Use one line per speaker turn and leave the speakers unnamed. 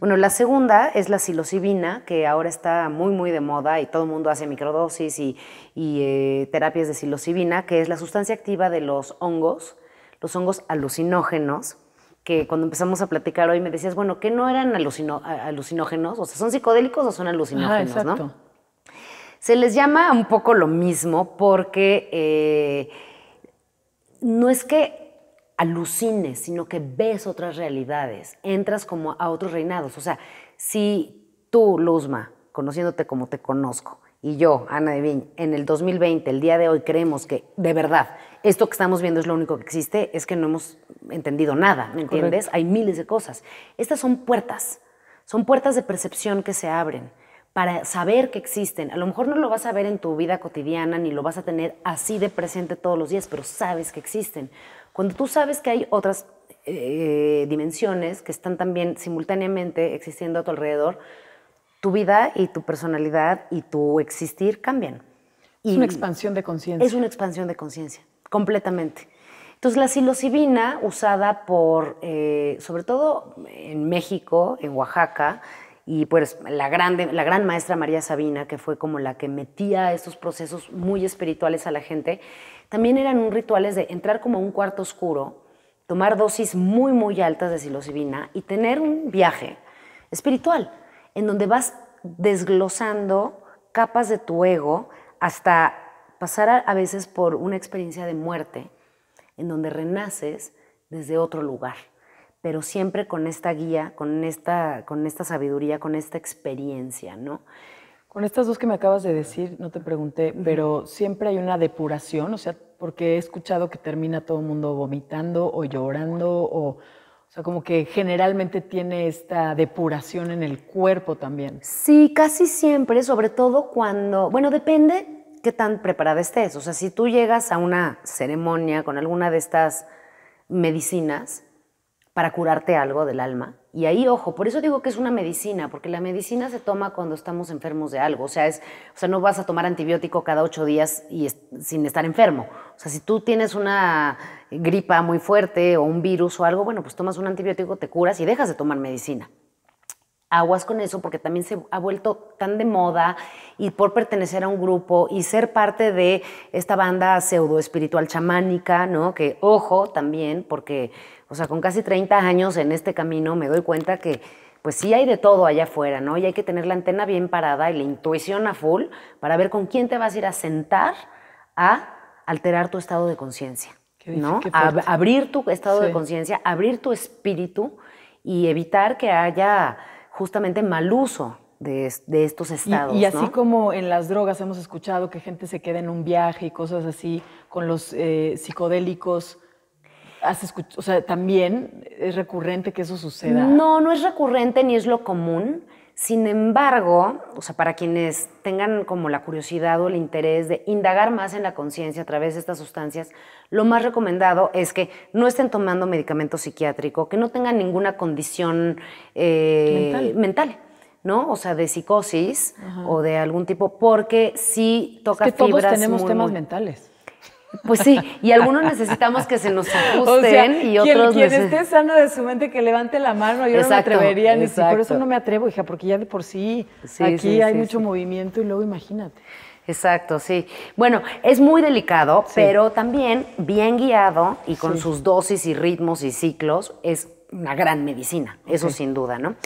Bueno, la segunda es la psilocibina, que ahora está muy, muy de moda y todo el mundo hace microdosis y, eh, terapias de psilocibina, que es la sustancia activa de los hongos, los hongos alucinógenos, que cuando empezamos a platicar hoy me decías, bueno, ¿qué no eran alucino alucinógenos? O sea, ¿son psicodélicos o son alucinógenos? Se les llama un poco lo mismo porque eh, no es que alucines, sino que ves otras realidades, entras como a otros reinados. O sea, si tú, Luzma, conociéndote como te conozco, y yo, Ana de Viñ, en el 2020, el día de hoy, creemos que de verdad esto que estamos viendo es lo único que existe, es que no hemos entendido nada, ¿me entiendes? Hay miles de cosas. Estas son puertas, son puertas de percepción que se abren para saber que existen. A lo mejor no lo vas a ver en tu vida cotidiana ni lo vas a tener así de presente todos los días, pero sabes que existen. Cuando tú sabes que hay otras eh, dimensiones que están también simultáneamente existiendo a tu alrededor, tu vida y tu personalidad y tu existir cambian.
es una expansión
de conciencia. Es una expansión de conciencia, completamente. Entonces, la psilocibina usada por, eh, sobre todo en México, en Oaxaca, y pues la, grande, la gran maestra María Sabina, que fue como la que metía estos procesos muy espirituales a la gente, también eran rituales de entrar como a un cuarto oscuro, tomar dosis muy, muy altas de psilocibina y tener un viaje espiritual, en donde vas desglosando capas de tu ego hasta pasar a veces por una experiencia de muerte, en donde renaces desde otro lugar pero siempre con esta guía, con esta, con esta sabiduría, con esta experiencia, ¿no? Con estas dos que me acabas de decir,
no te pregunté, pero siempre hay una depuración, o sea, porque he escuchado que termina todo el mundo vomitando o llorando, o, o sea, como que generalmente tiene esta
depuración en el cuerpo también. Sí, casi siempre, sobre todo cuando, bueno, depende qué tan preparada estés, o sea, si tú llegas a una ceremonia con alguna de estas medicinas, para curarte algo del alma. Y ahí, ojo, por eso digo que es una medicina, porque la medicina se toma cuando estamos enfermos de algo. O sea, es, o sea no vas a tomar antibiótico cada ocho días y sin estar enfermo. O sea, si tú tienes una gripa muy fuerte o un virus o algo, bueno, pues tomas un antibiótico, te curas y dejas de tomar medicina aguas con eso porque también se ha vuelto tan de moda y por pertenecer a un grupo y ser parte de esta banda pseudo espiritual chamánica, ¿no? Que ojo también porque o sea, con casi 30 años en este camino me doy cuenta que pues sí hay de todo allá afuera, ¿no? Y hay que tener la antena bien parada y la intuición a full para ver con quién te vas a ir a sentar a alterar tu estado de conciencia, ¿no? abrir tu estado de conciencia, abrir tu espíritu y evitar que haya justamente mal uso de, estos estados. Y, así
como en las drogas hemos escuchado que gente se quede en un viaje y cosas así, con los eh, psicodélicos, o sea, también es recurrente que eso suceda. No,
no es recurrente ni es lo común. Sin embargo, o sea, para quienes tengan como la curiosidad o el interés de indagar más en la conciencia a través de estas sustancias, lo más recomendado es que no estén tomando medicamento psiquiátrico, que no tengan ninguna condición eh, mental. ¿no? O sea, de psicosis o de algún tipo, porque sí toca fibras tenemos temas mentales. Pues sí, y algunos necesitamos que se
nos ajusten y otros quien, quien esté sano de su mente que levante la mano, yo no me atrevería ni por eso no
me atrevo, hija, porque ya de por sí, aquí hay mucho
movimiento y luego imagínate.
Exacto, sí. Bueno, es muy delicado, pero también bien guiado y con sus dosis y ritmos y ciclos es una gran medicina, eso sin duda, ¿no?